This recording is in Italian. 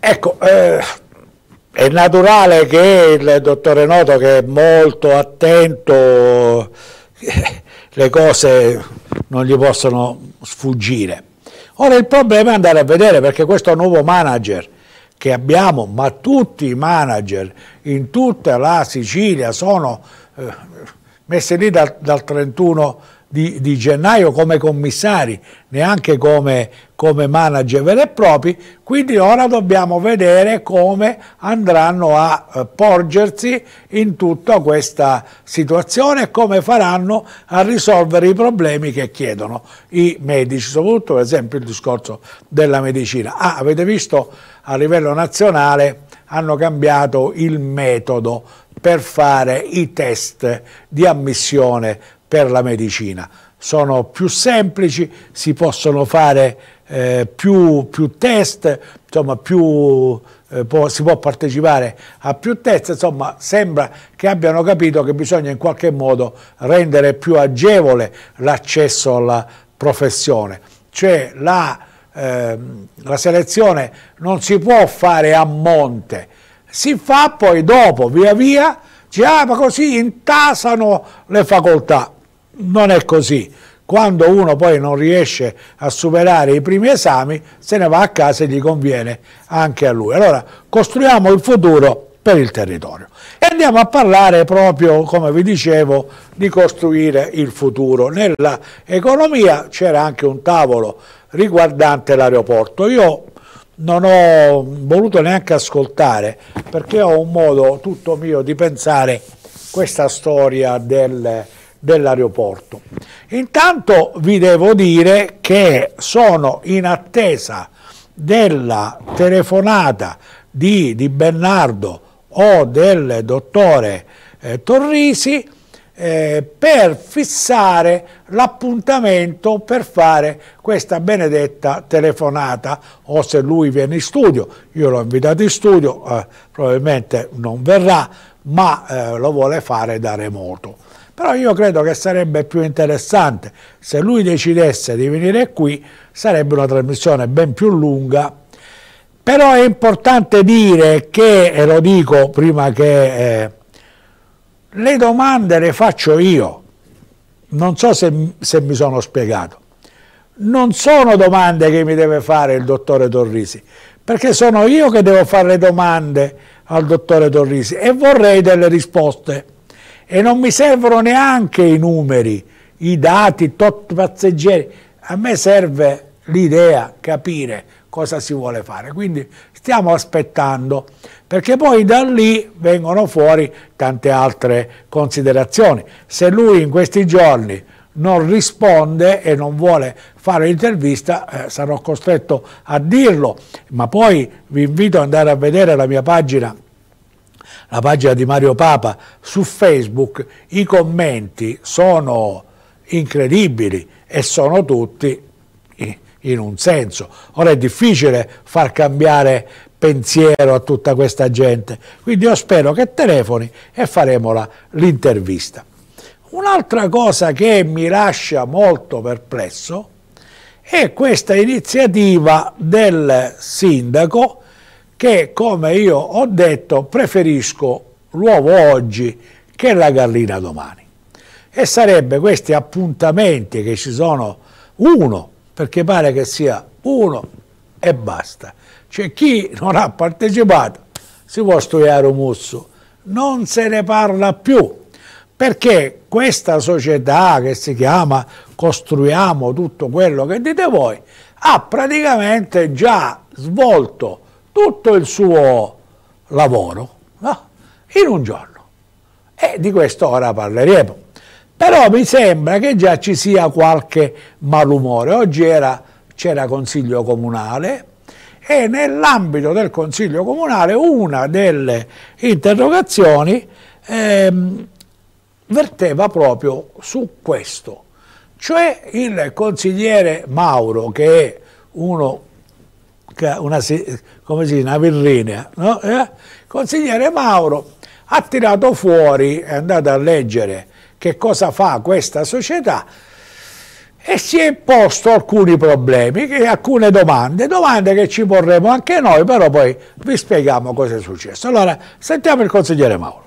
Ecco, eh, è naturale che il dottore Noto, che è molto attento, eh, le cose non gli possono sfuggire. Ora il problema è andare a vedere perché questo nuovo manager che abbiamo, ma tutti i manager in tutta la Sicilia sono eh, messi lì dal, dal 31 di, di, gennaio come commissari, neanche come, come, manager veri e propri, quindi ora dobbiamo vedere come andranno a eh, porgersi in tutta questa situazione e come faranno a risolvere i problemi che chiedono i medici, soprattutto per esempio il discorso della medicina. Ah, avete visto a livello nazionale hanno cambiato il metodo per fare i test di ammissione per la medicina. Sono più semplici, si possono fare eh, più, più, test, insomma, più, eh, può, si può partecipare a più test, insomma sembra che abbiano capito che bisogna in qualche modo rendere più agevole l'accesso alla professione. Cioè la, eh, la selezione non si può fare a monte, si fa poi dopo, via via, cioè, ah, ma così intasano le facoltà non è così. Quando uno poi non riesce a superare i primi esami, se ne va a casa e gli conviene anche a lui. Allora, costruiamo il futuro per il territorio. E andiamo a parlare proprio, come vi dicevo, di costruire il futuro. Nella economia c'era anche un tavolo riguardante l'aeroporto. Io non ho voluto neanche ascoltare, perché ho un modo tutto mio di pensare questa storia del dell'aeroporto. Intanto vi devo dire che sono in attesa della telefonata di, di Bernardo o del dottore eh, Torrisi eh, per fissare l'appuntamento per fare questa benedetta telefonata o se lui viene in studio, io l'ho invitato in studio, eh, probabilmente non verrà, ma eh, lo vuole fare da remoto. Però io credo che sarebbe più interessante se lui decidesse di venire qui, sarebbe una trasmissione ben più lunga. Però è importante dire che, e lo dico prima che eh, le domande le faccio io, non so se, se mi sono spiegato non sono domande che mi deve fare il dottore Torrisi, perché sono io che devo fare le domande al dottore Torrisi e vorrei delle risposte e non mi servono neanche i numeri, i dati, tot passeggeri, a me serve l'idea, capire cosa si vuole fare, quindi stiamo aspettando, perché poi da lì vengono fuori tante altre considerazioni. Se lui in questi giorni non risponde e non vuole fare l'intervista, eh, sarò costretto a dirlo, ma poi vi invito ad andare a vedere la mia pagina la pagina di Mario Papa su Facebook, i commenti sono incredibili e sono tutti in un senso. Ora è difficile far cambiare pensiero a tutta questa gente, quindi io spero che telefoni e faremo l'intervista. Un'altra cosa che mi lascia molto perplesso è questa iniziativa del sindaco che come io ho detto preferisco l'uovo oggi che la gallina domani. E sarebbe questi appuntamenti che ci sono uno, perché pare che sia uno e basta. Cioè chi non ha partecipato si può studiare un musso, non se ne parla più, perché questa società che si chiama costruiamo tutto quello che dite voi ha praticamente già svolto tutto il suo lavoro no? in un giorno. E di questo ora parleremo. Però mi sembra che già ci sia qualche malumore. Oggi c'era consiglio comunale e nell'ambito del consiglio comunale una delle interrogazioni ehm, verteva proprio su questo. Cioè il consigliere Mauro, che è uno una, come si dice, una virlinea. No? Eh? Consigliere Mauro ha tirato fuori, è andato a leggere che cosa fa questa società e si è posto alcuni problemi, alcune domande, domande che ci porremo anche noi, però poi vi spieghiamo cosa è successo. Allora, sentiamo il consigliere Mauro.